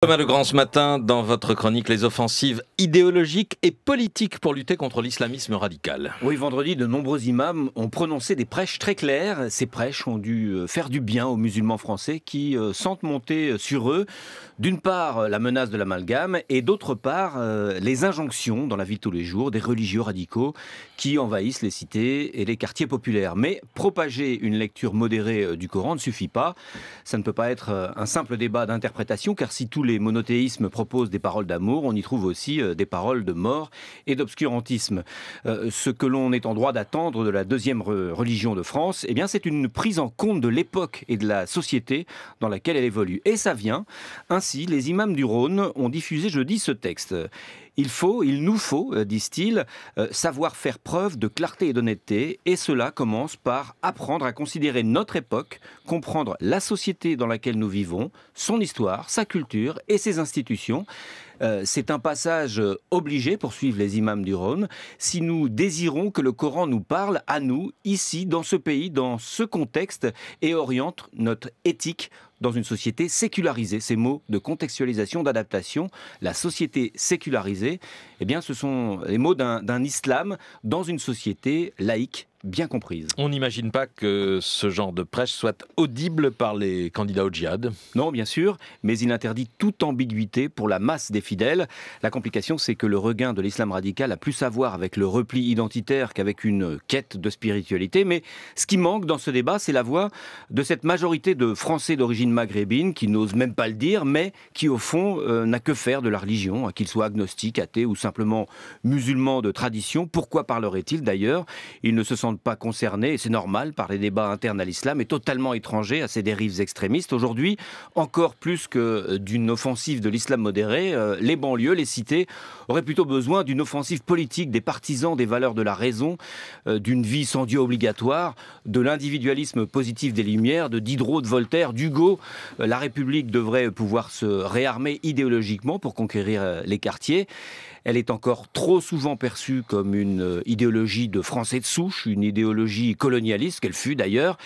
Thomas Grand, ce matin, dans votre chronique, les offensives idéologiques et politiques pour lutter contre l'islamisme radical. Oui, vendredi, de nombreux imams ont prononcé des prêches très claires. Ces prêches ont dû euh, faire du bien aux musulmans français qui euh, sentent monter euh, sur eux, d'une part, la menace de l'amalgame et d'autre part, les injonctions dans la vie de tous les jours des religieux radicaux qui envahissent les cités et les quartiers populaires. Mais propager une lecture modérée du Coran ne suffit pas. Ça ne peut pas être un simple débat d'interprétation car si tous les monothéismes proposent des paroles d'amour, on y trouve aussi euh, des paroles de mort et d'obscurantisme. Euh, ce que l'on est en droit d'attendre de la deuxième religion de France, eh bien, c'est une prise en compte de l'époque et de la société dans laquelle elle évolue. Et ça vient. Ainsi, les imams du Rhône ont diffusé jeudi ce texte. Il faut, il nous faut, euh, disent-ils, euh, savoir faire preuve de clarté et d'honnêteté, et cela commence par apprendre à considérer notre époque, comprendre la société dans laquelle nous vivons, son histoire, sa culture et ses institutions. Euh, c'est un passage obligé, poursuivent les imams du Rhône, si nous désirons que le Coran nous parle à nous, ici, dans ce pays, dans ce contexte, et oriente notre éthique dans une société sécularisée. Ces mots de contextualisation, d'adaptation, la société sécularisée, eh bien, ce sont les mots d'un islam dans une société laïque bien comprise. On n'imagine pas que ce genre de prêche soit audible par les candidats au djihad. Non, bien sûr, mais il interdit toute ambiguïté pour la masse des fidèles. La complication, c'est que le regain de l'islam radical a plus à voir avec le repli identitaire qu'avec une quête de spiritualité. Mais ce qui manque dans ce débat, c'est la voix de cette majorité de Français d'origine maghrébine qui n'osent même pas le dire, mais qui au fond euh, n'a que faire de la religion, hein, qu'ils soient agnostiques, athées ou simplement musulmans de tradition. Pourquoi parlerait-il d'ailleurs ne se ne pas concernés, et c'est normal, par les débats internes à l'islam, est totalement étranger à ces dérives extrémistes. Aujourd'hui, encore plus que euh, d'une offensive de l'islam modéré, euh, les banlieues, les cités auraient plutôt besoin d'une offensive politique des partisans des valeurs de la raison, euh, d'une vie sans Dieu obligatoire, de l'individualisme positif des Lumières, de Diderot, de Voltaire, d'Hugo. La République devrait pouvoir se réarmer idéologiquement pour conquérir les quartiers. Elle est encore trop souvent perçue comme une idéologie de Français de souche, une une idéologie colonialiste, qu'elle fut d'ailleurs,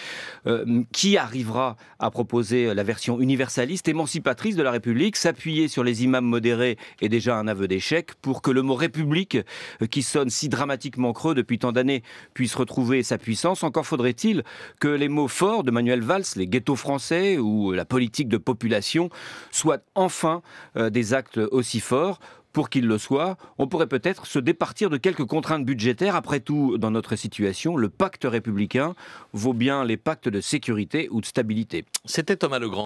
euh, qui arrivera à proposer la version universaliste, émancipatrice de la République, s'appuyer sur les imams modérés est déjà un aveu d'échec pour que le mot République, euh, qui sonne si dramatiquement creux depuis tant d'années, puisse retrouver sa puissance. Encore faudrait-il que les mots forts de Manuel Valls, les ghettos français ou la politique de population, soient enfin euh, des actes aussi forts pour qu'il le soit, on pourrait peut-être se départir de quelques contraintes budgétaires. Après tout, dans notre situation, le pacte républicain vaut bien les pactes de sécurité ou de stabilité. C'était Thomas Legrand.